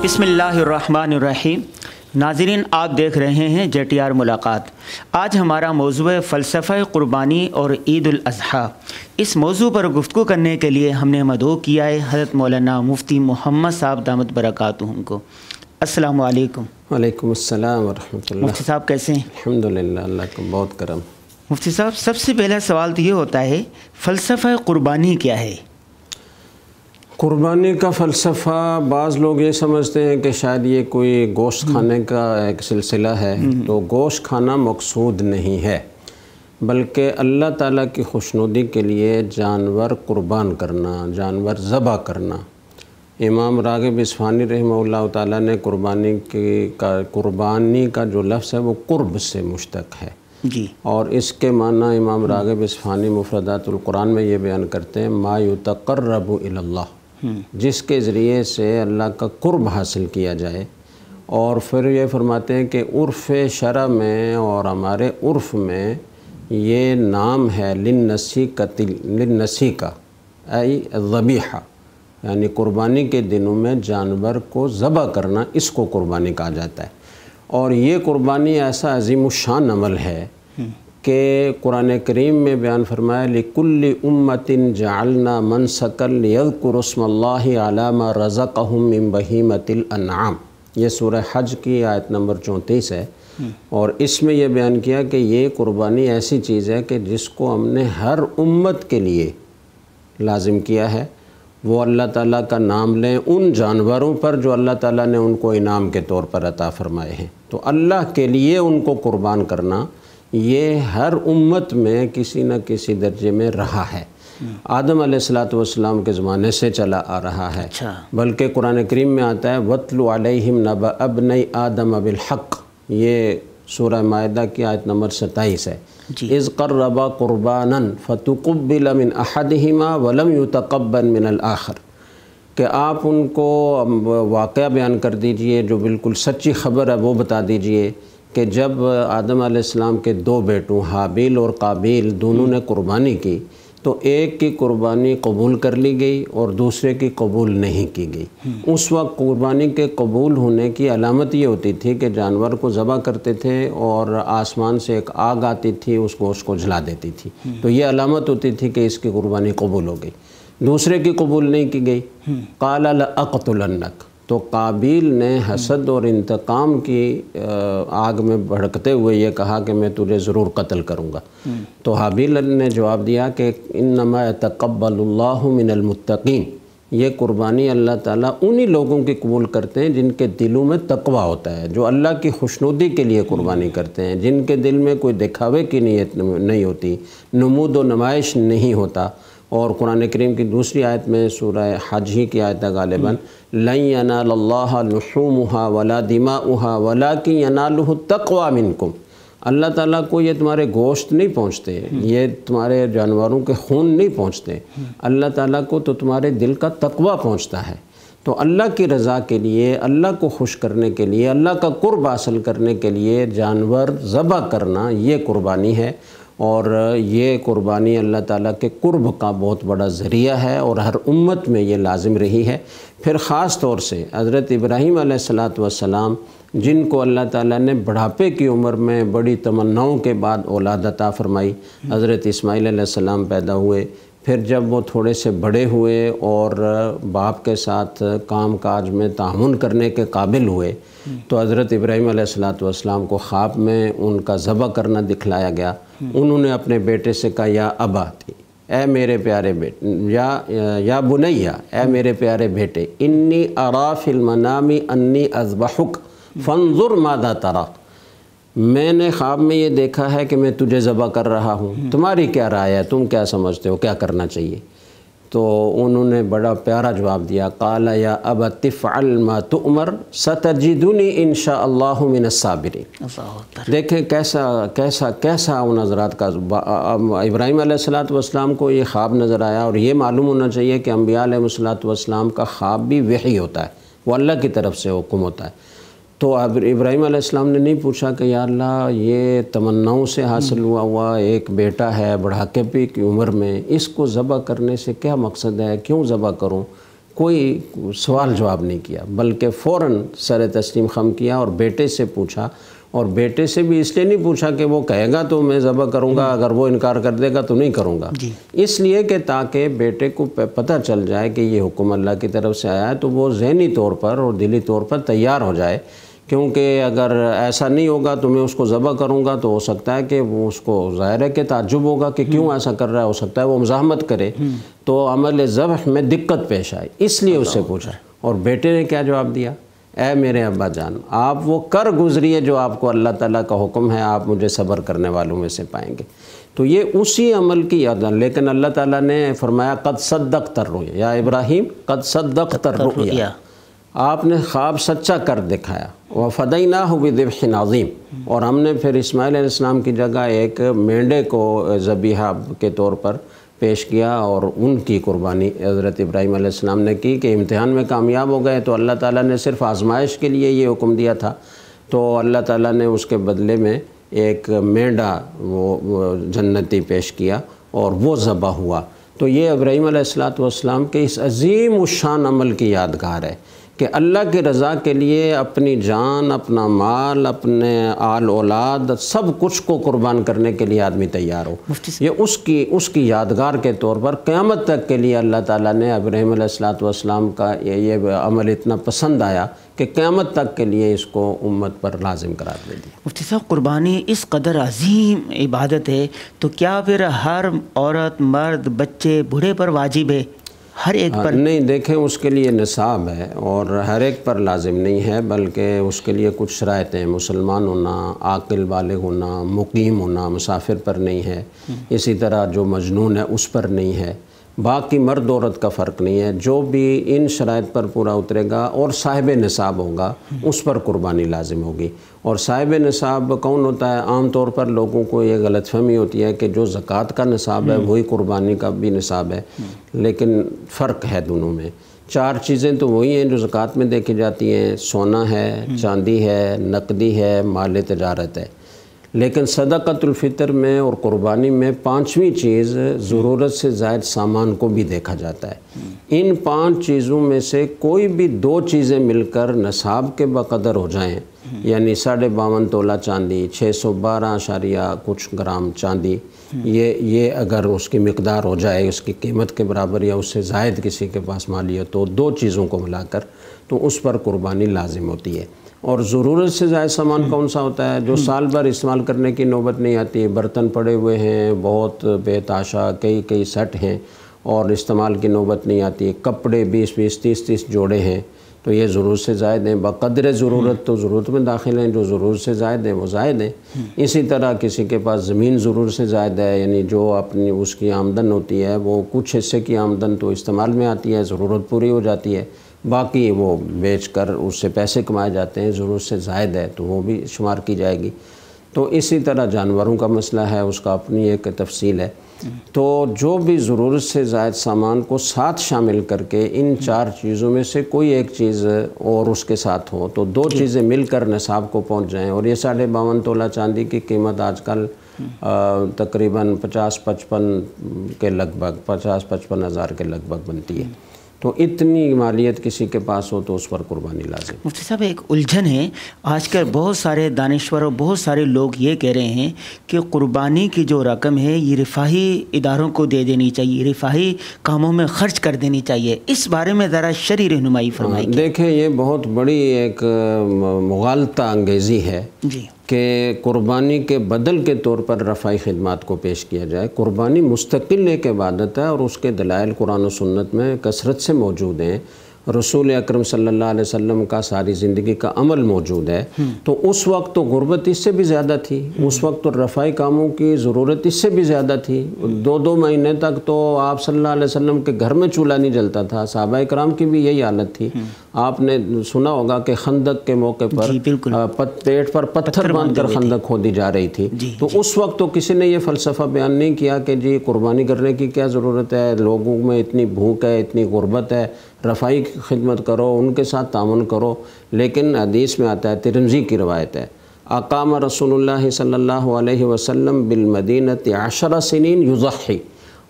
बसमीम नाजरीन आप देख रहे हैं जे टी आर मुलाकात आज हमारा मौजू है फ़लसफ़ा क़ुरबानी और ईद अजी इस मौजू पर गुफ्तु करने के लिए हमने मदो किया है हज़रत मौलाना मुफ्ती मोहम्मद साहब दामद बरक़ात उनको अस्सलाम वालेकुम मुफ्ती साहब कैसे हैं अल्हम्दुलिल्लाह का बहुत करम मुफ्ती साहब सबसे पहला सवाल तो ये होता है फ़लसफ़ा क़ुरबानी क्या है कुर्बानी का फ़लसफ़ा बाज़ लोग ये समझते हैं कि शायद ये कोई गोश्त हम्म। खाने का एक सिलसिला है हम्म। तो गोश्त खाना मकसूद नहीं है बल्कि अल्लाह ताला की खुशनुदी के लिए जानवर कुर्बान करना जानवर ज़बा करना इमाम रागब इसफ़ानी रहम ताला ने कुर्बानी की का कुर्बानी का जो लफ्ज़ है वो कुर्ब से मुश्तक है जी और इसके माना इमाम रागब इसफ़ानी मुफरदातुल्कुरान में ये बयान करते हैं मायुतकर्रबु इल्ला हम्म। जिसके ज़रिए से अल्लाह का कुर्ब हासिल किया जाए और फिर ये फरमाते हैं कि उर्फ़ शरा में और हमारे उर्फ़ में ये नाम है लिन नसी कतिल लिन नसी का आई ज़बीहा यानी कुर्बानी के दिनों में जानवर को ज़बह करना इसको कुर्बानी कहा जाता है और ये कुर्बानी ऐसा अजीम शान अमल है हम्म। कि कुरान करीम में बयान फरमाया लिकुल्ल उम्मतिन जालना मन सकल यदकुरसमल्लाम रज़क़म इम अनाम ये सूर्य हज की आयत नंबर चौंतीस है हम्म। और इसमें यह बयान किया कि ये कुर्बानी ऐसी चीज़ है कि जिसको हमने हर उम्मत के लिए लाजिम किया है वो अल्लाह ताला का नाम लें उन जानवरों पर जो अल्लाह ताला ने उनको इनाम के तौर पर अता फ़रमाए हैं तो अल्लाह के लिए उनको कुर्बान करना ये हर उम्मत में किसी न किसी दर्जे में रहा है आदम सलाम के ज़माने से चला आ रहा है अच्छा। बल्कि कुरान करीम में आता है वतल नब अब नई आदम अबिल ये सूर माह की आयत नंबर सत्ताईस है इस करबा क़ुरबान फ़तुकबिलमिन अहदहिमा वलम युतकबन मिनल आखर कि आप उनको वाक़ बयान कर दीजिए जो बिल्कुल सच्ची खबर है वो बता दीजिए कि जब आदम आसमाम के दो बेटों हाबिल और काबिल दोनों ने कुर्बानी की तो एक की कुर्बानी कबूल कर ली गई और दूसरे की कबूल नहीं की गई हम्म। उस वक्त कुर्बानी के कबूल होने की अलामत ये होती थी कि जानवर को ज़बह करते थे और आसमान से एक आग आती थी उस गोश्त को जला देती थी हम्म। तो ये अलामत होती थी कि इसकी कुर्बानी कबूल हो गई दूसरे की कबूल नहीं की गई हम्म। काला अकतुलन्नक तो काबिल ने हसद और इंतकाम की आग में भड़कते हुए ये कहा कि मैं तुझे ज़रूर कत्ल करूँगा हम्म। तो हाबिल ने जवाब दिया कि इन नमा तकबल्लामिनमतकीन ये कुर्बानी अल्लाह ताला उन्हीं लोगों की कबूल करते हैं जिनके दिलों में तकवा होता है जो अल्लाह की खुशनुदी के लिए कुर्बानी हम्म। करते हैं जिनके दिल में कोई दिखावे की नीयत नहीं होती नमूद व नुमाइश नहीं होता और कुरान करीम की दूसरी आयत में सूर्य हज ही की आयत है गालिबा लई अनाल्लाहूमहा वला दिमा उहा वला की अनालह तकवा मिनकुम अल्लाह ताला को ये तुम्हारे गोश्त नहीं पहुँचते ये तुम्हारे जानवरों के खून नहीं पहुँचते अल्लाह ताला को तो तुम्हारे दिल का तकवा पहुँचता है तो अल्लाह की रज़ा के लिए अल्लाह को खुश करने के लिए अल्लाह का कुर्ब हासिल करने के लिए जानवर ज़बह करना ये कुर्बानी है और ये कुर्बानी अल्लाह ताला के कुर्ब का बहुत बड़ा ज़रिया है और हर उम्मत में ये लाजिम रही है फिर ख़ास तौर से हज़रत इब्राहीम सलाम जिनको अल्लाह ताला ने बढ़ापे की उम्र में बड़ी तमन्नाओं के बाद औलाद अता फरमाई हज़रत इस्माईल सलाम पैदा हुए फिर जब वो थोड़े से बड़े हुए और बाप के साथ काम काज में तामुन करने के काबिल हुए तो हज़रत इब्राहीम सलाम को ख्वाब में उनका ज़बह करना दिखलाया गया उन्होंने अपने बेटे से कहा या अबाती ए मेरे प्यारे बेटे या या बुनैया ए मेरे प्यारे बेटे इन्नी अरा फिल्मनामी अन्नी अजबाहुक फंजुर मादा तरा मैंने ख्वाब में ये देखा है कि मैं तुझे ज़बा कर रहा हूँ तुम्हारी क्या राय है तुम क्या समझते हो क्या करना चाहिए तो उन्होंने बड़ा प्यारा जवाब दिया काला या अब तिफ़लमा तो उमर सतरजिदनी इन शाबिर देखें कैसा कैसा कैसा उन हजरात का इब्राहिम सलाम को ये ख्वाब नज़र आया और ये मालूम होना चाहिए कि अम्बिया सलाम का ख्वाब भी वही होता है वो अल्लाह की तरफ से हुक्म होता है तो अब इब्राहिम आसमाम ने नहीं पूछा कि यार ला ये तमन्नाओं से हासिल हुआ हुआ एक बेटा है बुढ़ाकेपी की उम्र में इसको ज़बह करने से क्या मकसद है क्यों ज़बह करूँ कोई सवाल जवाब नहीं किया बल्कि फ़ौर सर तस्लीम खम किया और बेटे से पूछा और बेटे से भी इसलिए नहीं पूछा कि वो कहेगा तो मैं ज़बह करूँगा हम्म। अगर वो इनकार कर देगा तो नहीं करूँगा इसलिए कि ताकि बेटे को पता चल जाए कि ये हुक्म अल्लाह की तरफ से आया है तो वो जहनी तौर पर और दिली तौर पर तैयार हो जाए क्योंकि अगर ऐसा नहीं होगा तो मैं उसको ज़बह करूँगा तो हो सकता है कि वो उसको ज़ाहिर है कि ताजुब होगा कि क्यों ऐसा कर रहा है हो सकता है वो मजामत करे तो अमल ज़बह में दिक्कत पेश आई इसलिए उससे पूछा और बेटे ने क्या जवाब दिया ए मेरे अब्बा जान आप वो कर गुजरिए जो आपको अल्लाह ताला का हुक्म है आप मुझे सब्र करने वालों में से पाएंगे तो ये उसी अमल की याद लेकिन अल्लाह ताला ने फरमाया कद सद्दक तर या इब्राहिम कद सद्दक तर आपने ख्वाब सच्चा कर दिखाया व फ़दई ना हो बिदबश नाजीम और हमने फिर इसमाइल इस्लाम की जगह एक मेंढे को जबीहा के तौर पर पेश किया और उनकी कुर्बानी हज़रत इब्राहिम आसमाम ने की कि इम्तहान में कामयाब हो गए तो अल्लाह ताला ने सिर्फ आजमाइश के लिए ये हुक्म दिया था तो अल्लाह ताला ने उसके बदले में एक मेंढा वो जन्नती पेश किया और वो ज़बा हुआ तो ये इब्राहीम वाम के इस अजीम उशान अमल की यादगार है कि अल्लाह की रज़ा के लिए अपनी जान अपना माल अपने आल औलाद सब कुछ को कुर्बान करने के लिए आदमी तैयार हो ये उसकी उसकी यादगार के तौर पर क़्यामत तक के लिए अल्लाह ताला ने अब्राहिम सलाम का ये, ये अमल इतना पसंद आया कि क़्यामत तक के लिए इसको उम्मत पर लाजिम करार दे दिया मुफ्ती साहब कुर्बानी इस कदर अजीम इबादत है तो क्या फिर हर औरत मर्द बच्चे बूढ़े पर वाजिब है हर एक हाँ, पर नहीं देखें उसके लिए निसाब है और हर एक पर लाजिम नहीं है बल्कि उसके लिए कुछ शरातें मुसलमान होना आकिल वाले होना मुकीम होना मुसाफिर पर नहीं है इसी तरह जो मजनून है उस पर नहीं है बाकी मर्द औरत का फ़र्क नहीं है जो भी इन शराइ पर पूरा उतरेगा और साहिब निसाब होगा उस पर कुर्बानी लाजिम होगी और साहिब नसाब कौन होता है आम तौर पर लोगों को ये गलत फहमी होती है कि जो ज़क़़त का नसाब है हम्म। वही कुर्बानी का भी नसाब है लेकिन फ़र्क है दोनों में चार चीज़ें तो वही हैं जो ज़क़़त में देखी जाती हैं सोना है हम्म। चांदी है नकदी है माल तजारत है लेकिन सदाकतलफ़ितर में और क़ुरबानी में पाँचवीं चीज़ ज़रूरत से जायद सामान को भी देखा जाता है हम्म। इन पाँच चीज़ों में से कोई भी दो चीज़ें मिलकर नसाब के बकदर हो जाएँ यानी साढ़े बावन तोला चांदी छः सौ बारह अशारिया कुछ ग्राम चांदी ये ये अगर उसकी मकदार हो जाए उसकी कीमत के बराबर या उससे जायद किसी के पास माली हो तो दो चीज़ों को मिलाकर तो उस पर कुर्बानी लाजिम होती है और ज़रूरत से ज़्यादा सामान कौन सा होता है जो साल भर इस्तेमाल करने की नौबत नहीं आती है बर्तन पड़े हुए हैं बहुत बेताशा कई कई सेट हैं और इस्तेमाल की नौबत नहीं आती है कपड़े बीस बीस तीस तीस जोड़े हैं तो ये ज़रूरत से जायद हैं बदर ज़रूरत तो ज़रूरत में दाखिल हैं जो ज़रूरत से जायद हैं वो जायद हैं इसी तरह किसी के पास ज़मीन जरूर से जायद है यानी जो अपनी उसकी आमदन होती है वो कुछ हिस्से की आमदन तो इस्तेमाल में आती है ज़रूरत पूरी हो जाती है बाकी वो बेच कर उससे पैसे कमाए जाते हैं ज़रूरत से जायद है तो वो भी शुमार की जाएगी तो इसी तरह जानवरों का मसला है उसका अपनी एक तफसील है तो जो भी ज़रूरत से ज़ायद सामान को साथ शामिल करके इन चार चीज़ों में से कोई एक चीज़ और उसके साथ हो तो दो चीज़ें मिलकर नसाब को पहुंच जाएं और ये साढ़े बावन तोला चांदी की कीमत आजकल हम्म। तकरीबन पचास पचपन के लगभग पचास पचपन हज़ार के लगभग बनती है हम्म। तो इतनी मालियत किसी के पास हो तो उस पर कुर्बानी लाजिम मुफ्ती साहब एक उलझन है आजकल बहुत सारे दानश्वर और बहुत सारे लोग ये कह रहे हैं कि कुर्बानी की जो रकम है ये रिफाही इदारों को दे देनी चाहिए रिफाही कामों में खर्च कर देनी चाहिए इस बारे में ज़रा शरी रहनुमाई फरमाई देखें ये बहुत बड़ी एक मगालता अंगेज़ी है जी कि कुर्बानी के बदल के तौर पर रफाई खिदमत को पेश किया जाए कुर्बानी मुस्तकिल एक इबादत है और उसके दलाइल कुरान सन्नत में कसरत से मौजूद हैं रसूल अक्रम सल्लल्लाहु का सारी ज़िंदगी का अमल मौजूद है हम्म। तो उस वक्त तो गुर्बत इससे भी ज़्यादा थी हम्म। उस वक्त तो रफाई कामों की ज़रूरत इससे भी ज़्यादा थी हम्म। दो दो महीने तक तो आप सल्ला वसम के घर में चूल्हा नहीं जलता था साहबा कराम की भी यही हालत थी आपने सुना होगा कि खंदक के मौके पर पत, पेट पर पत्थर, बांधकर कर खंदक खोदी जा रही थी जी, तो जी। उस वक्त तो किसी ने ये फ़लसफ़ा बयान नहीं किया कि जी कुर्बानी करने की क्या ज़रूरत है लोगों में इतनी भूख है इतनी गुर्बत है रफाई की खिदमत करो उनके साथ तावन करो लेकिन हदीस में आता है तिरंजी की रवायत है अकाम रसोल्ला सल्ला वसम बिलमदीनत आशरा सिन युज़ी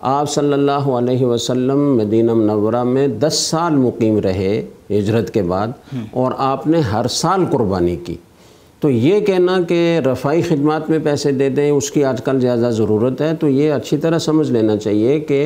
आप सल्लल्लाहु अलैहि वसल्लम मदीना मनवरा में 10 साल मुकीम रहे हिजरत के बाद हम्म। और आपने हर साल कुर्बानी की तो ये कहना कि रफाई खिदमत में पैसे दे दें उसकी आजकल ज़्यादा ज़रूरत है तो ये अच्छी तरह समझ लेना चाहिए कि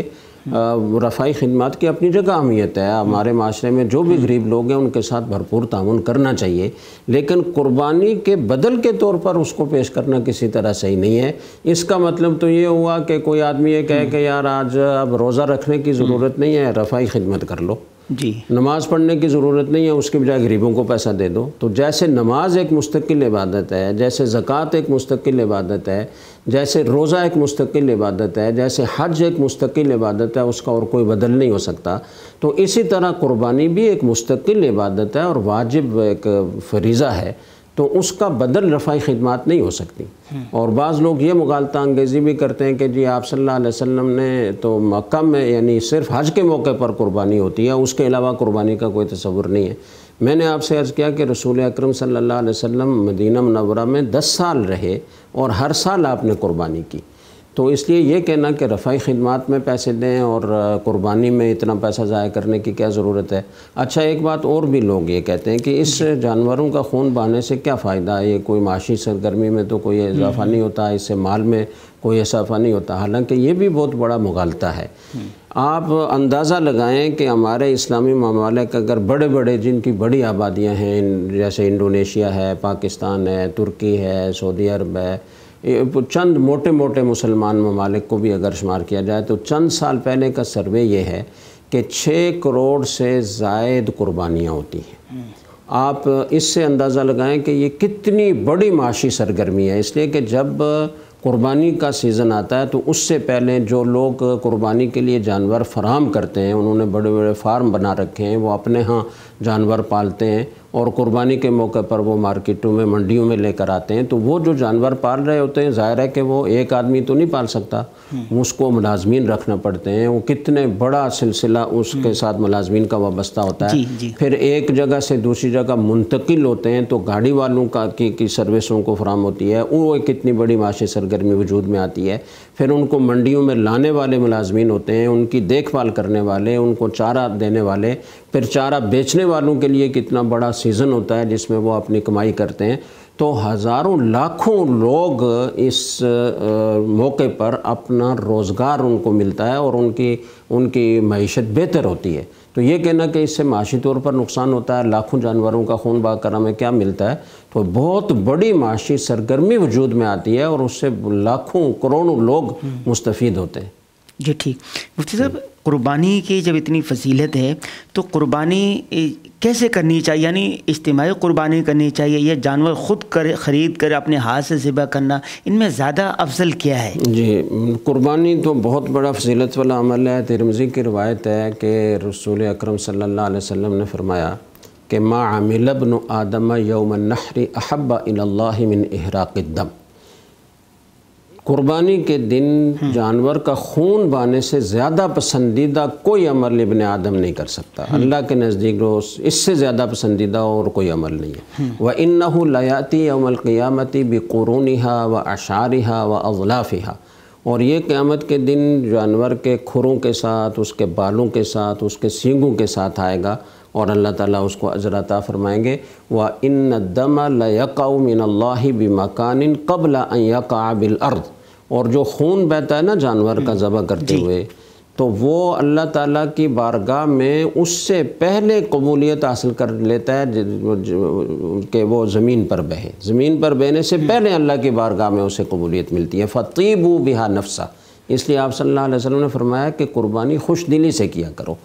रफ़ाई खदमात की अपनी जगह अहमियत है हमारे माशरे में जो भी हम्म। गरीब लोग हैं उनके साथ भरपूर तान करना चाहिए लेकिन कुर्बानी के बदल के तौर पर उसको पेश करना किसी तरह सही नहीं है इसका मतलब तो ये हुआ कि कोई आदमी ये कहे हम्म। कि यार आज अब रोज़ा रखने की ज़रूरत हम्म। नहीं है रफाई खिदमत कर लो जी नमाज पढ़ने की ज़रूरत नहीं है उसके बजाय गरीबों को पैसा दे दो तो जैसे नमाज एक मुस्तकिल इबादत है जैसे ज़क़़त एक मुस्तकिल इबादत है जैसे रोज़ा एक मुस्तकिल इबादत है जैसे हज एक मुस्तकिल इबादत है उसका और कोई बदल नहीं हो सकता तो इसी तरह कुर्बानी भी एक मुस्तकिल इबादत है और वाजिब एक फरीज़ा है तो उसका बदल रफाई खदमात नहीं हो सकती हम्म। और बाज़ लोग ये मुगालता अंगेज़ी भी करते हैं कि जी आप सल्लल्लाहु अलैहि वसल्लम ने तो मक्का में यानी सिर्फ हज के मौके पर कुर्बानी होती है उसके अलावा कुर्बानी का कोई तस्वुर नहीं है मैंने आपसे अर्ज़ किया कि रसूल अक्रम सल्ला वसम मदीना मनवरा में दस साल रहे और हर साल आपने कुर्बानी की तो इसलिए ये कहना कि रफाई ख़दमात में पैसे दें और कुर्बानी में इतना पैसा ज़ाय करने की क्या ज़रूरत है अच्छा एक बात और भी लोग ये कहते हैं कि इस जानवरों का खून बहाने से क्या फ़ायदा है ये कोई माशी सरगर्मी में तो कोई इजाफा हम्म। नहीं होता इससे माल में कोई इजाफा नहीं होता हालांकि ये भी बहुत बड़ा मुगालता है हम्म। आप अंदाज़ा लगाएं कि हमारे इस्लामी ममालिक अगर बड़े बड़े जिनकी बड़ी आबादियाँ हैं जैसे इंडोनेशिया है पाकिस्तान है तुर्की है सऊदी अरब है चंद मोटे मोटे मुसलमान ममालिक को भी अगर शुमार किया जाए तो चंद साल पहले का सर्वे ये है कि छः करोड़ से जायद कुर्बानियाँ होती हैं आप इससे अंदाज़ा लगाएं कि ये कितनी बड़ी माशी सरगर्मी है इसलिए कि जब कुर्बानी का सीज़न आता है तो उससे पहले जो लोग कुर्बानी के लिए जानवर फराम करते हैं उन्होंने बड़े बड़े फार्म बना रखे हैं वो अपने यहाँ जानवर पालते हैं और कुर्बानी के मौके पर वो मार्केटों में मंडियों में लेकर आते हैं तो वो जो जानवर पाल रहे होते हैं ज़ाहिर है कि वो एक आदमी तो नहीं पाल सकता हम्म। उसको मुलाजमीन रखना पड़ते हैं वो कितने बड़ा सिलसिला उसके हम्म। साथ मुलाजमीन का वाबस्ता होता है जी, जी। फिर एक जगह से दूसरी जगह मुंतकिल होते हैं तो गाड़ी वालों का की, की सर्विसों को फ्राहम होती है वो एक कितनी बड़ी माशी सरगर्मी वजूद में आती है फिर उनको मंडियों में लाने वाले मुलाजमीन होते हैं उनकी देखभाल करने वाले उनको चारा देने वाले फिर चारा बेचने वालों के लिए कितना बड़ा सीज़न होता है जिसमें वो अपनी कमाई करते हैं तो हज़ारों लाखों लोग इस मौके पर अपना रोज़गार उनको मिलता है और उनकी उनकी मीशत बेहतर होती है तो ये कहना कि इससे माशी तौर पर नुकसान होता है लाखों जानवरों का खून बाग करा में क्या मिलता है तो बहुत बड़ी माशी सरगर्मी वजूद में आती है और उससे लाखों करोड़ों लोग मुस्तफ़ होते हैं जी ठीक मुफ्ती साहब क़ुरबानी की जब इतनी फजीलत है तो क़ुरबानी कैसे करनी चाहिए यानी इज्तमी क़ुरबानी करनी चाहिए या जानवर ख़ुद कर ख़रीद कर अपने हाथ से ज़िबा करना इनमें ज़्यादा अफजल क्या है जी क़ुरबानी तो बहुत बड़ा फजीलत वाला अमल है तिरमजी की रवायत है कि रसूल अक्रम सम ने फरमाया कि माँ आमिलबन आदम यौमन नहरी अहबा मिन अहराक़म कुर्बानी के दिन हम्म। जानवर का खून बहाने से ज़्यादा पसंदीदा कोई अमल इबन आदम नहीं कर सकता हम्म। अल्लाह के नज़दीक रोस इससे ज़्यादा पसंदीदा और कोई अमल नहीं है हम्म। वह इन लयाती अमलक़ियामती बरूनी हा व अशारी हा व अजलाफ़ी हा और ये क़्यामत के दिन जानवर के खुरों के साथ उसके बालों के साथ उसके सींगों के साथ आएगा और अल्लाह ताला उसको अजरता फ़रमाएंगे व इन दम लयक़ मिनल्ला बिमकान कबला यक़ा बिलअर्द और जो खून बहता है ना जानवर का हम्म। ज़बह करते हुए तो वो अल्लाह ताला की बारगाह में उससे पहले कबूलियत हासिल कर लेता है कि वो ज़मीन पर बहे ज़मीन पर बहने से हम्म। पहले अल्लाह की बारगाह में उसे कबूलियत मिलती है फ़तीबू बिहा नफसा इसलिए आप सल्लल्लाहु अलैहि वसल्लम ने फरमाया कि कुर्बानी खुश दिली से किया करो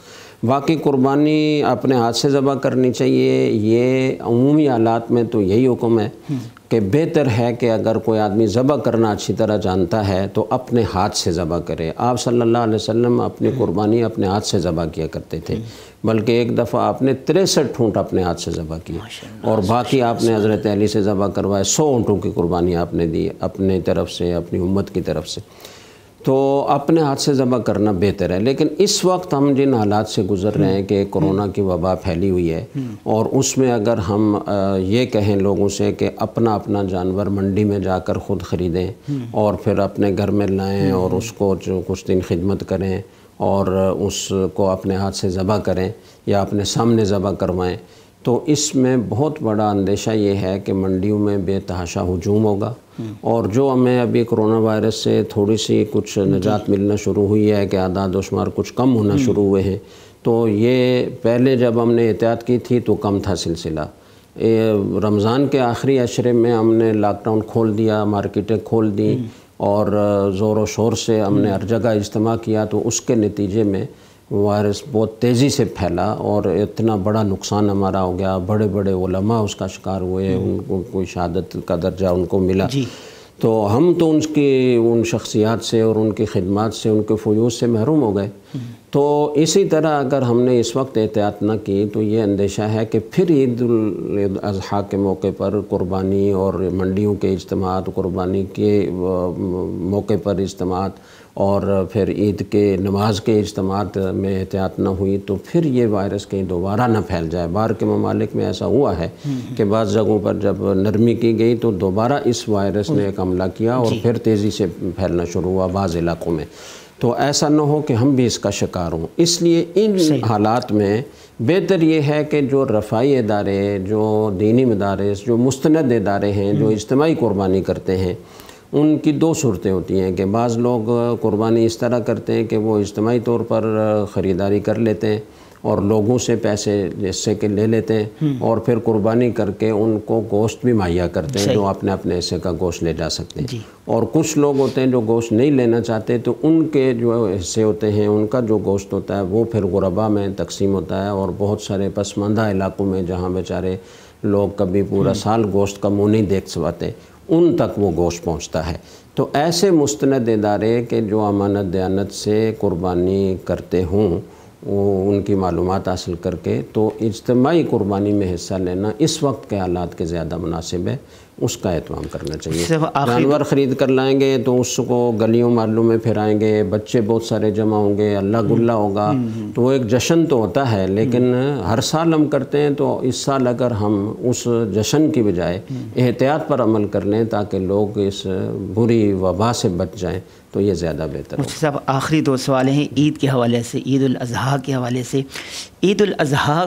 बाकी कुर्बानी अपने हाथ से ज़बह करनी चाहिए ये अमूमी हालात में तो यही हुक्म है हम्म। कि बेहतर है कि अगर कोई आदमी ज़बह करना अच्छी तरह जानता है तो अपने हाथ से ज़बह करे आप सल्लल्लाहु अलैहि वसल्लम अपनी कुर्बानी अपने हाथ से ज़बह किया करते थे बल्कि एक दफ़ा आपने तिरसठ ऊँट अपने हाथ से ज़बह किए और बाकी आपने हज़रत अली से ज़बह करवाए सौ ऊँटों की कुर्बानी आपने दी अपने तरफ से अपनी उम्मत की तरफ से तो अपने हाथ से ज़बह करना बेहतर है लेकिन इस वक्त हम जिन हालात से गुज़र रहे हैं कि कोरोना की वबा फैली हुई है और उसमें अगर हम ये कहें लोगों से कि अपना अपना जानवर मंडी में जाकर ख़ुद ख़रीदें और फिर अपने घर में लाएं और उसको जो कुछ दिन खिदमत करें और उसको अपने हाथ से ज़बह करें या अपने सामने ज़बह करवाएँ तो इसमें बहुत बड़ा अंदेशा ये है कि मंडियों में बेतहाशा हजूम होगा और जो हमें अभी कोरोना वायरस से थोड़ी सी कुछ निजात मिलना शुरू हुई है कि आदाद शुमार कुछ कम होना हम्म। शुरू हुए हैं तो ये पहले जब हमने एहतियात की थी तो कम था सिलसिला रमज़ान के आखिरी अशरे में हमने लॉकडाउन खोल दिया मार्केटें खोल दी हम्म। और ज़ोर व शोर से हमने हम्म। हर जगह इज्तम किया तो उसके नतीजे में वायरस बहुत तेज़ी से फैला और इतना बड़ा नुकसान हमारा हो गया बड़े बड़े ओलमा उसका शिकार हुए हम्म। उनको कोई शहादत का दर्जा उनको मिला तो हम तो उनके उन शख्सियात से और उनकी खिदमत से उनके फ्यूज़ से महरूम हो गए हम्म। तो इसी तरह अगर हमने इस वक्त एहतियात न की तो ये अंदेशा है कि फिर ईद अजहा के मौके पर कुर्बानी और मंडियों के इज्तम कुर्बानी के मौके पर इज्तम और फिर ईद के नमाज के इज्तम में एहतियात ना हुई तो फिर ये वायरस कहीं दोबारा ना फैल जाए बाहर के ममालिक में ऐसा हुआ है हम्म। कि बाद जगहों पर जब नरमी की गई तो दोबारा इस वायरस ने एक हमला किया और फिर तेज़ी से फैलना शुरू हुआ बाज़ इलाकों में तो ऐसा ना हो कि हम भी इसका शिकार हों इसलिए इन हालात में बेहतर ये है कि जो रफाई इदारे जो दीनी मदारस जो मुस्ंद इदारे हैं जो हम्म। इज्तमी कुर्बानी करते हैं उनकी दो सूरतें होती हैं कि बाज़ लोग कुर्बानी इस तरह करते हैं कि वो इज्तमाही तौर पर ख़रीदारी कर लेते हैं और लोगों से पैसे जैसे कि ले लेते हैं हम्म। और फिर कुर्बानी करके उनको गोश्त भी मुहैया करते हैं जो अपने अपने हिस्से का गोश्त ले जा सकते हैं और कुछ लोग होते हैं जो गोश्त नहीं लेना चाहते तो उनके जो हिस्से होते हैं उनका जो गोश्त होता है वो फिर गुरबा में तकसीम होता है और बहुत सारे पसमानदा इलाकों में जहाँ बेचारे लोग कभी पूरा हम्म। साल गोश्त का मुँह नहीं देख सवाते उन तक वो गोश्त पहुँचता है तो ऐसे मुस्ंद इदारे के जो अमानत दयानत से कुर्बानी करते हों उनकी मालूम हासिल करके तो इज्तमी कुर्बानी में हिस्सा लेना इस वक्त के हालात के ज़्यादा मुनासिब है उसका एहतमाम करना चाहिए जानवर ख़रीद कर लाएंगे तो उसको गलियों मालों में फिराएंगे बच्चे बहुत सारे जमा होंगे अल्लाह गुल्ला होगा हम्म, हम्म, हम्म। तो वो एक जश्न तो होता है लेकिन हर साल हम करते हैं तो इस साल अगर हम उस जश्न की बजाय एहतियात पर अमल कर लें ताकि लोग इस बुरी वबा से बच जाएँ तो ये ज़्यादा बेहतर मुफ्ती साहब आखिरी दो सवाल हैं ईद के हवाले से ईद अजहा के हवाले से ईद अजहा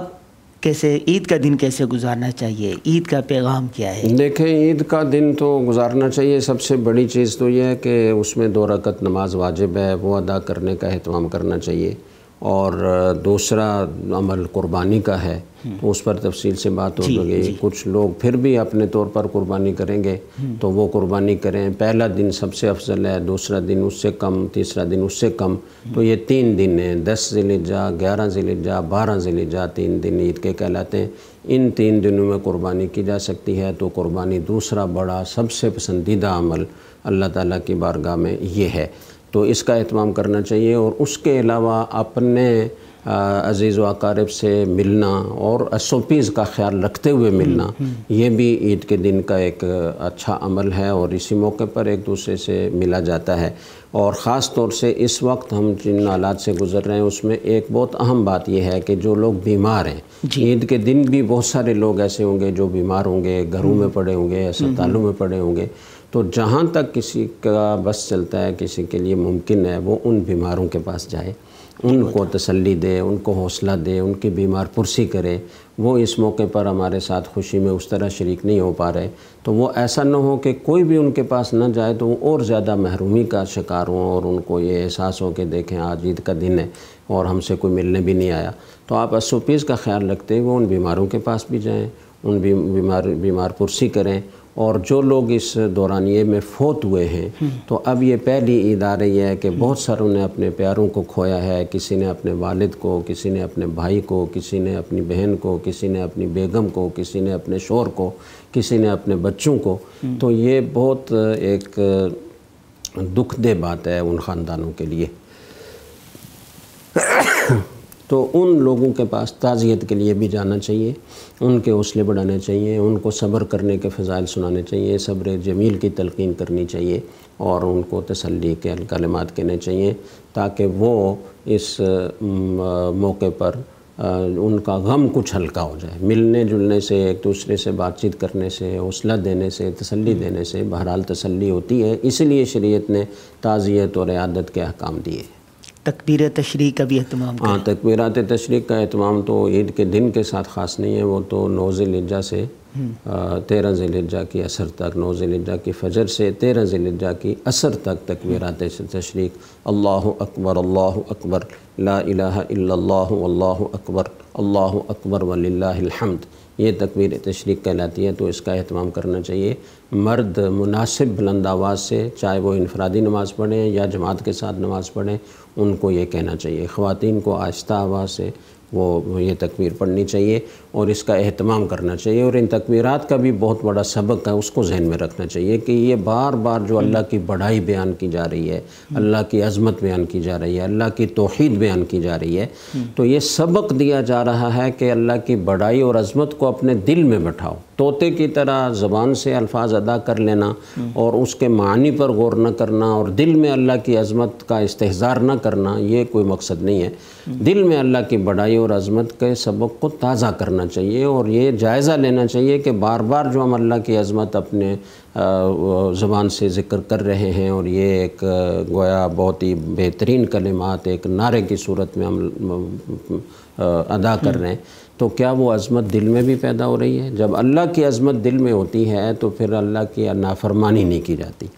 कैसे ईद का दिन कैसे गुजारना चाहिए ईद का पैगाम क्या है देखें ईद का दिन तो गुजारना चाहिए सबसे बड़ी चीज़ तो यह है कि उसमें दो रकत नमाज वाजिब है वो अदा करने का अहतमाम करना चाहिए और दूसरा अमल कुर्बानी का है तो उस पर तफसील से बात हो गई कुछ लोग फिर भी अपने तौर पर कुर्बानी करेंगे हम्म। तो वो कुर्बानी करें पहला दिन सबसे अफजल है दूसरा दिन उससे कम तीसरा दिन उससे कम हम्म। तो ये तीन दिन हैं दस ज़िले जा ग्यारह जिले जा बारह जिले जा तीन दिन ईद के कहलाते हैं इन तीन दिनों में कुर्बानी की जा सकती है तो कुर्बानी दूसरा बड़ा सबसे पसंदीदा अमल अल्लाह ताली की बारगाह में ये है तो इसका अहतमाम करना चाहिए और उसके अलावा अपने अजीज़ व अकारब से मिलना और एस ओ पीज़ का ख्याल रखते हुए मिलना हम्म, हम्म। ये भी ईद के दिन का एक अच्छा अमल है और इसी मौके पर एक दूसरे से मिला जाता है और ख़ास तौर से इस वक्त हम जिन हालात से गुज़र रहे हैं उसमें एक बहुत अहम बात यह है कि जो लोग बीमार हैं ईद के दिन भी बहुत सारे लोग ऐसे होंगे जो बीमार होंगे घरों हम्म। में पड़े होंगे अस्पतालों में पड़े होंगे तो जहाँ तक किसी का बस चलता है किसी के लिए मुमकिन है वो उन बीमारों के पास जाए उनको तसल्ली दे उनको हौसला दे उनकी बीमार पुरसी करे वो इस मौके पर हमारे साथ खुशी में उस तरह शरीक नहीं हो पा रहे तो वो ऐसा ना हो कि कोई भी उनके पास ना जाए तो वो और ज़्यादा महरूमी का शिकार हों और उनको ये एहसास हो कि देखें आज ईद का दिन है और हमसे कोई मिलने भी नहीं आया तो आप एस का ख्याल रखते हुए उन बीमारों के पास भी जाएँ उन बीमार बीमार पुरसी करें और जो लोग इस दौरानिए में फोत हुए हैं तो अब ये पहली ईद आ रही है कि बहुत सारों ने अपने प्यारों को खोया है किसी ने अपने वालिद को किसी ने अपने भाई को किसी ने अपनी बहन को किसी ने अपनी बेगम को किसी ने अपने शोर को किसी ने अपने बच्चों को तो ये बहुत एक दुखदे बात है उन ख़ानदानों के लिए तो उन लोगों के पास ताज़ियत के लिए भी जाना चाहिए उनके हौसले बढ़ाने चाहिए उनको सब्र करने के फ़जाइल सुनाने चाहिए सब्र जमील की तलकिन करनी चाहिए और उनको तसली के कलमात कहने चाहिए ताकि वो इस मौके पर उनका गम कुछ हल्का हो जाए मिलने जुलने से एक दूसरे से बातचीत करने से हौसला देने से तसल्ली हम्म। देने से बहरहाल तसल्ली होती है इसलिए शरीयत ने ताज़ियत और आदत के अहकाम दिए तकबीर तशरी का भी अहतमाम हाँ तकबीरत तशरी का अहतमाम तो ईद के दिन के साथ ख़ास नहीं है वो तो नौ जिलजा से हम्म। तेरह जिलजा की असर तक नौ जिलजा की फजर से तेरह जिलजा की असर तक तकबीरत तशरीक अल्लाह अकबर अल्लाह अकबर ला अल्लाह अकबर अल्लाह अकबर वल्लाहमद ये तकबीर तशरीक कहलाती है तो इसका अहतमाम करना चाहिए मर्द मुनासिब बुलंद आवाज़ से चाहे वो इनफरादी नमाज़ पढ़ें या जमात के साथ नमाज़ पढ़ें उनको ये कहना चाहिए ख़वान को आहिस्ता आवाज़ से वो ये तकबीर पढ़नी चाहिए और इसका अहतमाम करना चाहिए और इन तकबीरात का भी बहुत बड़ा सबक है उसको जहन में रखना चाहिए कि ये बार बार जो अल्लाह की बढ़ाई बयान की जा रही है अल्लाह की अजमत बयान की जा रही है अल्लाह की तोहद बयान की जा रही है हम्म। तो ये सबक दिया जा रहा है कि अल्लाह की बढ़ाई और अजमत को अपने दिल में बैठाओ तोते की तरह ज़बान से अल्फाज अदा कर लेना और उसके मानी पर गौर न करना और दिल में अल्लाह की अजमत का इस्तेजार न करना ये कोई मकसद नहीं है दिल में अल्लाह की बड़ाई और अजमत के सबक को ताज़ा करना चाहिए और ये जायज़ा लेना चाहिए कि बार बार जो हम अल्लाह की अजमत अपने ज़बान से ज़िक्र कर रहे हैं और ये एक गोया बहुत ही बेहतरीन कलिमात एक नारे की सूरत में हम अदा कर रहे हैं तो क्या वो अज़मत दिल में भी पैदा हो रही है जब अल्लाह की अज़मत दिल में होती है तो फिर अल्लाह की नाफरमानी नहीं की जाती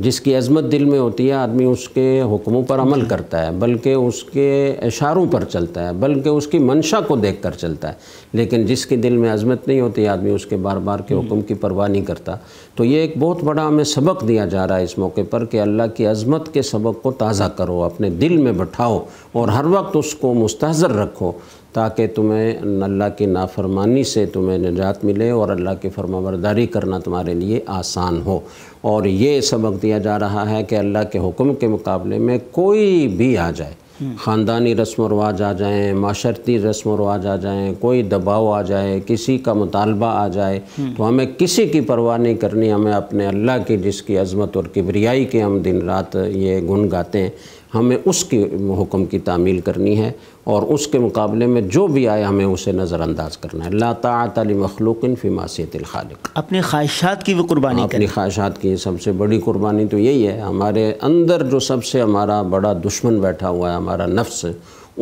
जिसकी अज़मत दिल में होती है आदमी उसके हुक्मों पर अमल करता है बल्कि उसके इशारों पर चलता है बल्कि उसकी मंशा को देख कर चलता है लेकिन जिसके दिल में अज़मत नहीं होती आदमी उसके बार बार के हुक्म की परवाह नहीं करता तो ये एक बहुत बड़ा हमें सबक दिया जा रहा है इस मौके पर कि अल्लाह की अज़मत के सबक को ताज़ा करो अपने दिल में बैठाओ और हर वक्त उसको मुस्तर रखो ताकि तुम्हें अल्लाह की नाफरमानी से तुम्हें निजात मिले और अल्लाह की फरमाबरदारी करना तुम्हारे लिए आसान हो और ये सबक दिया जा रहा है कि अल्लाह के हुक्म के मुकाबले में कोई भी आ जाए हम्म। ख़ानदानी रस्म रवाज आ जाएँ माशरती रस्म रवाज आ जाएँ कोई दबाव आ जाए किसी का मुतालबा आ जाए हम्म। तो हमें किसी की परवाह नहीं करनी हमें अपने अल्लाह की जिसकी अजमत और किबरियाई के हम दिन रात ये गुन गाते हैं हमें उसके हुक्म की तामील करनी है और उसके मुकाबले में जो भी आए हमें उसे नज़रअंदाज करना है ला लातात मखलूक फ़ी मासीत खालिक अपने ख्वाहिशात की भी कुर्बानी हाँ, अपनी ख्वाहिशात की सबसे बड़ी कुर्बानी तो यही है हमारे अंदर जो सबसे हमारा बड़ा दुश्मन बैठा हुआ है हमारा नफ्स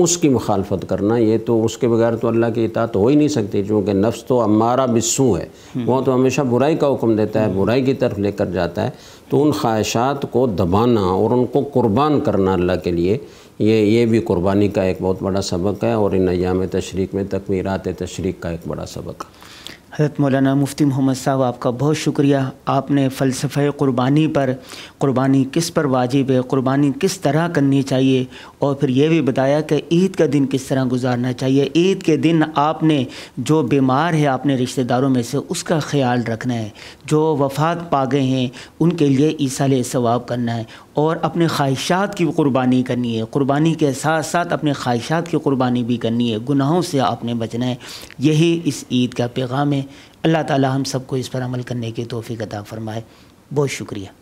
उसकी मुखालफत करना ये तो उसके बगैर तो अल्लाह की इतात हो ही नहीं सकती चूँकि नफ्स तो हमारा बिस्सू है हम्म। वह तो हमेशा बुराई का हुक्म देता है बुराई की तरफ लेकर जाता है तो उन ख्वाहिशात को दबाना और उनको कुर्बान करना अल्लाह के लिए ये ये भी कुर्बानी का एक बहुत बड़ा सबक है और इन अयाम तशरीक में तकमीरत तशरीक का एक बड़ा सबक है हज़रत मौलाना मुफ्ती मोहम्मद साहब आपका बहुत शुक्रिया आपने फ़लसफ़े क़ुरबानी पर क़ुरबानी किस पर वाजिब है क़ुरबानी किस तरह करनी चाहिए और फिर यह भी बताया कि ईद का दिन किस तरह गुजारना चाहिए ईद के दिन आपने जो बीमार है आपने रिश्तेदारों में से उसका ख्याल रखना है जो वफात पा गए हैं उनके लिए ईसाले सवाब करना है और अपने ख्वाहिशात की कुर्बानी करनी है कुर्बानी के साथ साथ अपने ख्वाहिशात की कुर्बानी भी करनी है गुनाहों से आपने बचना है यही इस ईद का पैगाम है अल्लाह ताला हम सबको इस पर अमल करने की तोफ़ी अदा फ़रमाए बहुत शुक्रिया